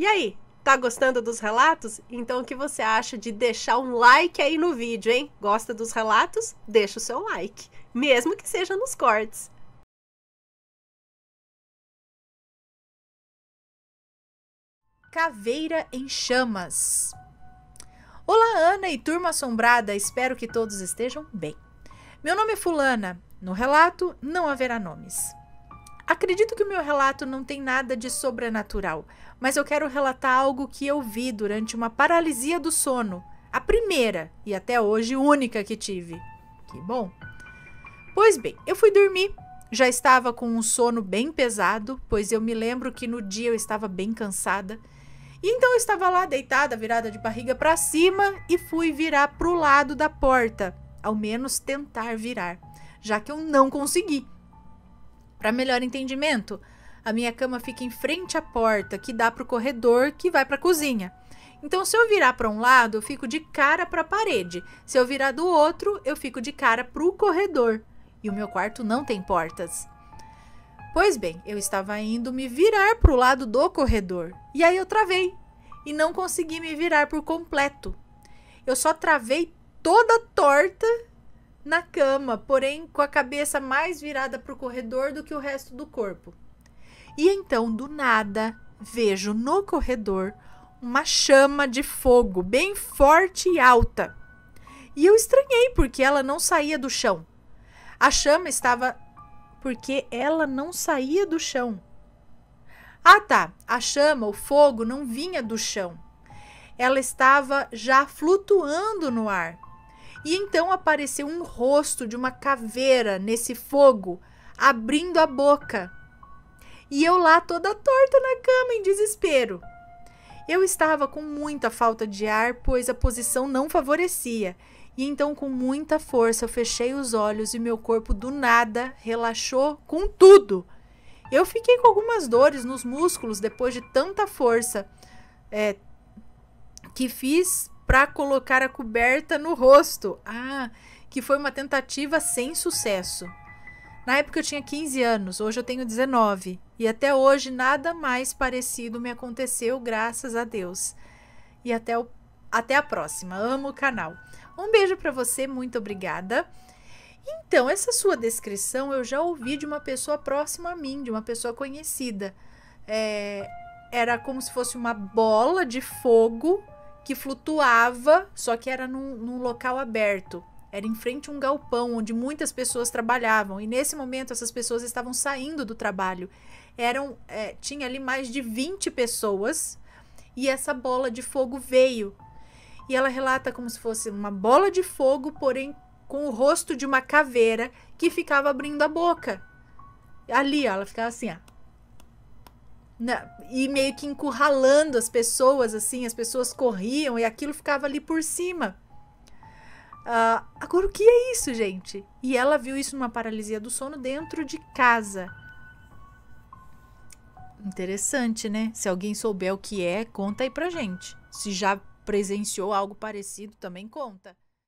E aí, tá gostando dos relatos? Então o que você acha de deixar um like aí no vídeo, hein? Gosta dos relatos? Deixa o seu like, mesmo que seja nos cortes. Caveira em Chamas. Olá, Ana e turma assombrada, espero que todos estejam bem. Meu nome é Fulana. No relato não haverá nomes. Acredito que o meu relato não tem nada de sobrenatural, mas eu quero relatar algo que eu vi durante uma paralisia do sono, a primeira e até hoje única que tive. Que bom! Pois bem, eu fui dormir. Já estava com um sono bem pesado, pois eu me lembro que no dia eu estava bem cansada. E então eu estava lá deitada, virada de barriga para cima e fui virar para o lado da porta, ao menos tentar virar, já que eu não consegui. Para melhor entendimento, a minha cama fica em frente à porta que dá para o corredor que vai para a cozinha. Então, se eu virar para um lado, eu fico de cara para a parede. Se eu virar do outro, eu fico de cara para o corredor. E o meu quarto não tem portas. Pois bem, eu estava indo me virar para o lado do corredor. E aí eu travei e não consegui me virar por completo. Eu só travei toda torta na cama, porém com a cabeça mais virada para o corredor do que o resto do corpo. E então, do nada, vejo no corredor uma chama de fogo bem forte e alta. E eu estranhei porque ela não saía do chão. A chama estava porque ela não saía do chão. Ah, tá. A chama, o fogo, não vinha do chão. Ela estava já flutuando no ar. E então apareceu um rosto de uma caveira nesse fogo, abrindo a boca. E eu lá toda torta na cama, em desespero. Eu estava com muita falta de ar, pois a posição não favorecia. E então, com muita força, eu fechei os olhos e meu corpo do nada relaxou com tudo. Eu fiquei com algumas dores nos músculos depois de tanta força é, que fiz para colocar a coberta no rosto. Ah, que foi uma tentativa sem sucesso. Na época eu tinha 15 anos, hoje eu tenho 19 e até hoje nada mais parecido me aconteceu, graças a Deus. E até, o, até a próxima. Amo o canal. Um beijo para você, muito obrigada. Então, essa sua descrição eu já ouvi de uma pessoa próxima a mim, de uma pessoa conhecida. É, era como se fosse uma bola de fogo que flutuava, só que era num, num local aberto. Era em frente a um galpão onde muitas pessoas trabalhavam. E nesse momento essas pessoas estavam saindo do trabalho. Eram, é, tinha ali mais de 20 pessoas e essa bola de fogo veio. E ela relata como se fosse uma bola de fogo, porém com o rosto de uma caveira que ficava abrindo a boca. Ali, ó, ela ficava assim, ó. Na, e meio que encurralando as pessoas, assim, as pessoas corriam e aquilo ficava ali por cima. Uh, agora, o que é isso, gente? E ela viu isso numa paralisia do sono dentro de casa. Interessante, né? Se alguém souber o que é, conta aí pra gente. Se já presenciou algo parecido, também conta.